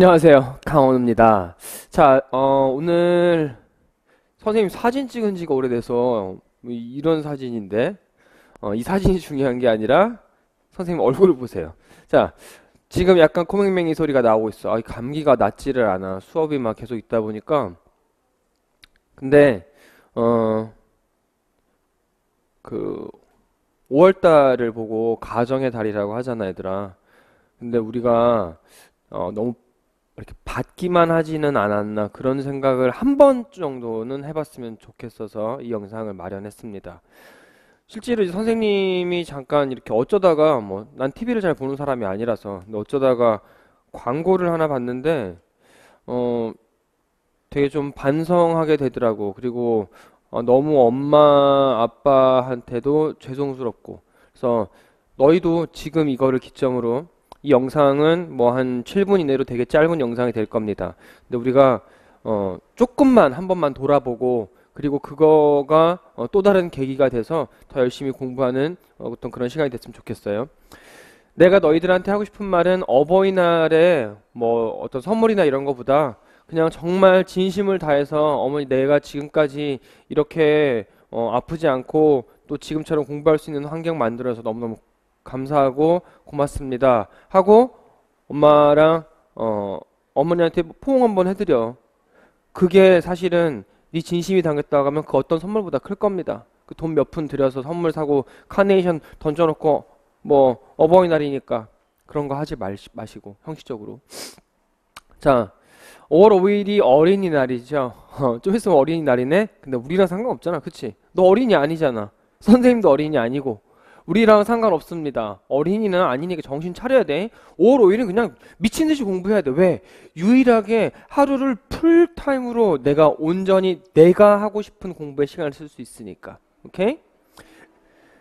안녕하세요. 강원우입니다. 자, 어, 오늘 선생님 사진 찍은 지가 오래돼서 뭐 이런 사진인데 어, 이 사진이 중요한 게 아니라 선생님 얼굴을 보세요. 자, 지금 약간 코맹맹이 소리가 나오고 있어. 아, 감기가 낫지를 않아. 수업이 막 계속 있다 보니까 근데 어, 그 5월 달을 보고 가정의 달이라고 하잖아, 얘들아. 근데 우리가 어, 너무 이렇게 받기만 하지는 않았나 그런 생각을 한 번 정도는 해봤으면 좋겠어서 이 영상을 마련했습니다. 실제로 선생님이 잠깐 이렇게 어쩌다가 뭐 난 TV를 잘 보는 사람이 아니라서 어쩌다가 광고를 하나 봤는데 어 되게 좀 반성하게 되더라고. 그리고 어 너무 엄마 아빠한테도 죄송스럽고 그래서 너희도 지금 이거를 기점으로 영상은 뭐 한 7분 이내로 되게 짧은 영상이 될 겁니다. 근데 우리가 어, 조금만 한 번만 돌아보고 그리고 그거가 어, 또 다른 계기가 돼서 더 열심히 공부하는 어, 어떤 그런 시간이 됐으면 좋겠어요. 내가 너희들한테 하고 싶은 말은 어버이날에 뭐 어떤 선물이나 이런 거보다 그냥 정말 진심을 다해서 어머니 내가 지금까지 이렇게 어, 아프지 않고 또 지금처럼 공부할 수 있는 환경 만들어서 너무너무 감사하고 고맙습니다 하고 엄마랑 어 어머니한테 포옹 한번 해드려. 그게 사실은 네 진심이 담겼다 하면 그 어떤 선물보다 클 겁니다. 그 돈 몇 푼 들여서 선물 사고 카네이션 던져놓고 뭐 어버이날이니까 그런 거 하지 말, 마시고 형식적으로. 자, 5월 5일이 어린이날이죠. 어, 좀 있으면 어린이날이네. 근데 우리랑 상관없잖아, 그치? 너 어린이 아니잖아. 선생님도 어린이 아니고. 우리랑 상관없습니다. 어린이는 아니니까 정신 차려야 돼. 5월 5일은 그냥 미친 듯이 공부해야 돼. 왜? 유일하게 하루를 풀타임으로 내가 온전히 내가 하고 싶은 공부에 시간을 쓸 수 있으니까. 오케이?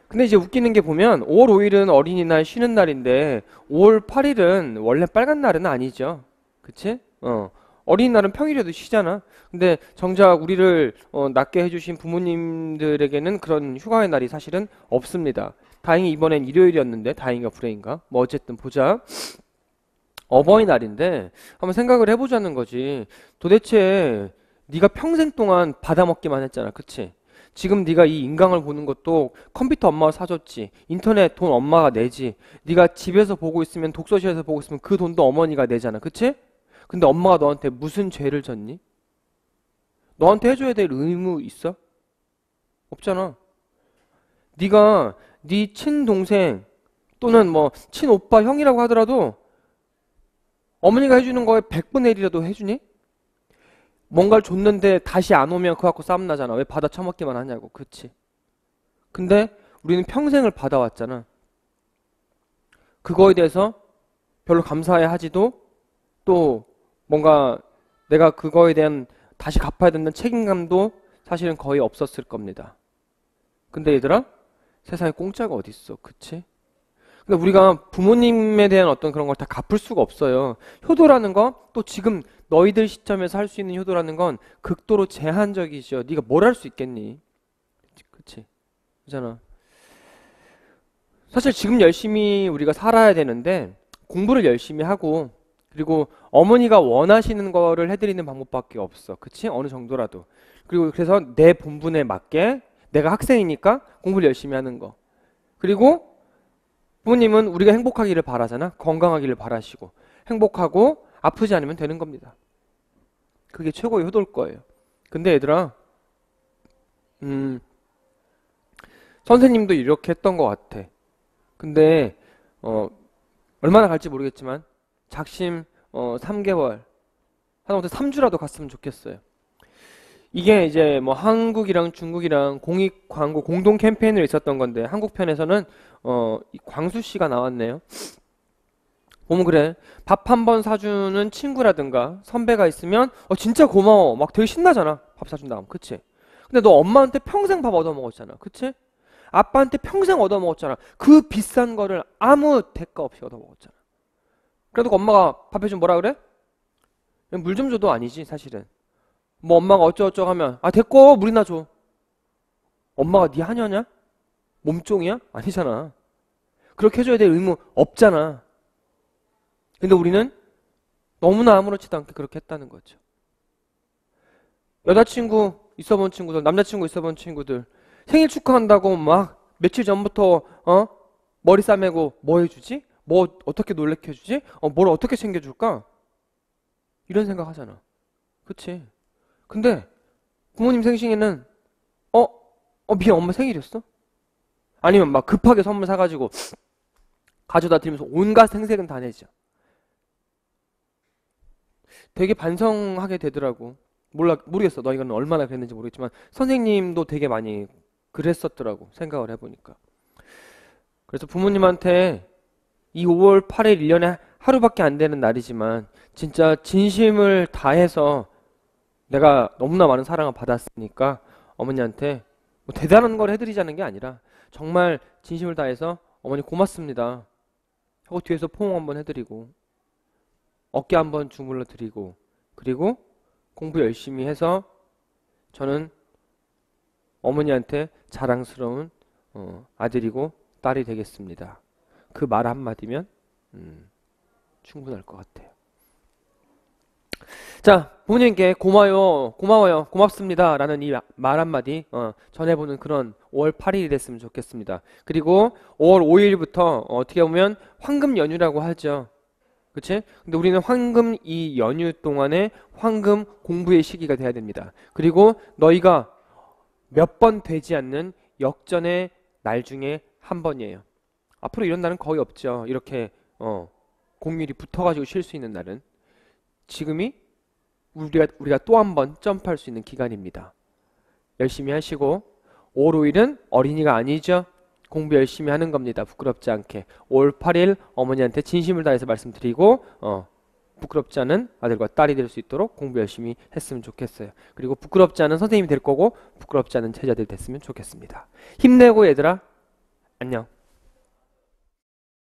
근데 이제 웃기는 게 보면 5월 5일은 어린이날 쉬는 날인데 5월 8일은 원래 빨간 날은 아니죠. 그치? 어. 어린이날은 평일에도 쉬잖아. 근데 정작 우리를 어, 낳게 해주신 부모님들에게는 그런 휴가의 날이 사실은 없습니다. 다행히 이번엔 일요일이었는데 다행인가 불행인가? 뭐 어쨌든 보자. 어버이날인데 한번 생각을 해보자는 거지. 도대체 네가 평생 동안 받아먹기만 했잖아, 그치? 지금 네가 이 인강을 보는 것도 컴퓨터 엄마가 사줬지 인터넷 돈 엄마가 내지 네가 집에서 보고 있으면 독서실에서 보고 있으면 그 돈도 어머니가 내잖아 그치? 근데 엄마가 너한테 무슨 죄를 졌니? 너한테 해줘야 될 의무 있어? 없잖아 네가 네 친동생 또는 뭐 친오빠 형이라고 하더라도 어머니가 해주는 거에 100분의 1이라도 해주니? 뭔가를 줬는데 다시 안 오면 그거 갖고 싸움 나잖아. 왜 받아 처먹기만 하냐고. 그치? 근데 우리는 평생을 받아왔잖아. 그거에 대해서 별로 감사해 하지도 또 뭔가 내가 그거에 대한 다시 갚아야 된다는 책임감도 사실은 거의 없었을 겁니다. 근데 얘들아, 세상에 공짜가 어디 있어, 그치? 근데 그러니까 우리가 부모님에 대한 어떤 그런 걸 다 갚을 수가 없어요. 효도라는 건 또 지금 너희들 시점에서 할 수 있는 효도라는 건 극도로 제한적이죠. 네가 뭘 할 수 있겠니? 그치? 그잖아. 사실 지금 열심히 우리가 살아야 되는데 공부를 열심히 하고 그리고 어머니가 원하시는 거를 해드리는 방법밖에 없어. 그치? 어느 정도라도. 그리고 그래서 내 본분에 맞게 내가 학생이니까 공부를 열심히 하는 거. 그리고 부모님은 우리가 행복하기를 바라잖아. 건강하기를 바라시고 행복하고 아프지 않으면 되는 겁니다. 그게 최고의 효도일 거예요. 근데 얘들아, 음, 선생님도 이렇게 했던 것 같아. 근데 어, 얼마나 갈지 모르겠지만 작심 어, 3개월 하다못해 3주라도 갔으면 좋겠어요. 이게 이제 뭐 한국이랑 중국이랑 공익 광고 공동 캠페인으로 있었던 건데 한국 편에서는 어 광수 씨가 나왔네요. 보면 그래 밥 한 번 사주는 친구라든가 선배가 있으면 어 진짜 고마워 막 되게 신나잖아 밥 사준 다음 그치? 근데 너 엄마한테 평생 밥 얻어먹었잖아 그치? 아빠한테 평생 얻어먹었잖아 그 비싼 거를 아무 대가 없이 얻어먹었잖아 그래도 엄마가 밥해준 뭐라 그래? 물 좀 줘도 아니지 사실은 뭐 엄마가 어쩌고저쩌고 하면 아 됐고 물이나 줘. 엄마가 네 하녀냐? 몸종이야? 아니잖아. 그렇게 해줘야 될 의무 없잖아. 근데 우리는 너무나 아무렇지도 않게 그렇게 했다는 거죠. 여자친구 있어본 친구들, 남자친구 있어본 친구들 생일 축하한다고 막 며칠 전부터 어 머리 싸매고 뭐 해주지? 뭐 어떻게 놀래켜주지? 어, 뭘 어떻게 챙겨줄까? 이런 생각하잖아. 그치? 근데 부모님 생신에는 어? 어 미안 엄마 생일이었어? 아니면 막 급하게 선물 사가지고 가져다 드리면서 온갖 생색은 다 내죠. 되게 반성하게 되더라고. 몰라 모르겠어. 너이가는 얼마나 그랬는지 모르겠지만 선생님도 되게 많이 그랬었더라고. 생각을 해보니까. 그래서 부모님한테 이 5월 8일 1년에 하루밖에 안 되는 날이지만 진짜 진심을 다해서 내가 너무나 많은 사랑을 받았으니까 어머니한테 뭐 대단한 걸 해드리자는 게 아니라 정말 진심을 다해서 어머니 고맙습니다 하고 뒤에서 포옹 한번 해드리고 어깨 한번 주물러 드리고 그리고 공부 열심히 해서 저는 어머니한테 자랑스러운 어, 아들이고 딸이 되겠습니다. 그 말 한마디면 음, 충분할 것 같아요. 자, 부모님께 고마워요, 고마워요, 고맙습니다. 라는 이 말 한마디 어, 전해보는 그런 5월 8일이 됐으면 좋겠습니다. 그리고 5월 5일부터 어떻게 보면 황금 연휴라고 하죠. 그치? 근데 우리는 황금 이 연휴 동안에 황금 공부의 시기가 돼야 됩니다. 그리고 너희가 몇 번 되지 않는 역전의 날 중에 한 번이에요. 앞으로 이런 날은 거의 없죠. 이렇게 어, 공휴일이 붙어가지고 쉴 수 있는 날은. 지금이 우리가, 우리가 또 한 번 점프할 수 있는 기간입니다. 열심히 하시고 5월 5일은 어린이가 아니죠. 공부 열심히 하는 겁니다. 부끄럽지 않게. 5월 8일 어머니한테 진심을 다해서 말씀드리고 어, 부끄럽지 않은 아들과 딸이 될 수 있도록 공부 열심히 했으면 좋겠어요. 그리고 부끄럽지 않은 선생님이 될 거고 부끄럽지 않은 제자들 됐으면 좋겠습니다. 힘내고 얘들아. 안녕.